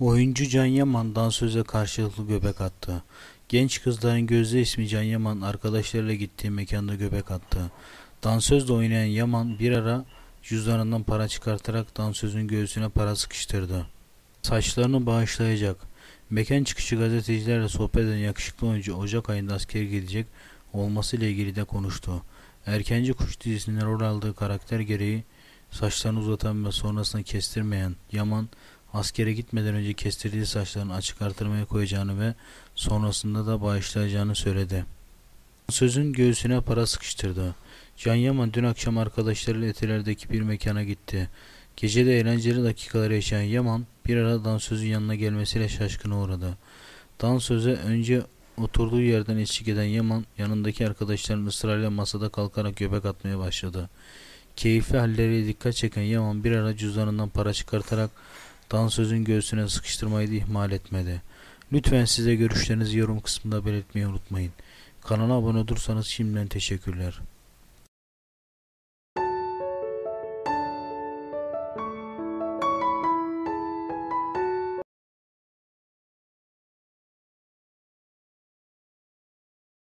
Oyuncu Can Yaman dansöze karşılıklı göbek attı. Genç kızların gözde ismi Can Yaman arkadaşlarıyla gittiği mekanda göbek attı. Dansözle oynayan Yaman bir ara cüzdanından para çıkartarak dansözün göğsüne para sıkıştırdı. Saçlarını bağışlayacak. Mekan çıkışı gazetecilerle sohbet eden yakışıklı oyuncu Ocak ayında asker gidecek olması ile ilgili de konuştu. Erkenci Kuş dizisinde rol aldığı karakter gereği saçlarını uzatan ve sonrasında kestirmeyen Yaman Askere gitmeden önce kestirdiği saçlarını açık artırmaya koyacağını ve sonrasında da bağışlayacağını söyledi. Sözün göğsüne para sıkıştırdı. Can Yaman dün akşam arkadaşlarıyla etelerdeki bir mekana gitti. Gecede eğlenceli dakikalar yaşayan Yaman bir ara dansözün yanına gelmesiyle şaşkına uğradı. Dansöze önce oturduğu yerden eşlik eden Yaman yanındaki arkadaşların ısrarıyla masada kalkarak göbek atmaya başladı. Keyifli halleri dikkat çeken Yaman bir ara cüzdanından para çıkartarak dansözün göğsüne sıkıştırmayı da ihmal etmedi. Lütfen size görüşlerinizi yorum kısmında belirtmeyi unutmayın. Kanala abone olursanız şimdiden teşekkürler.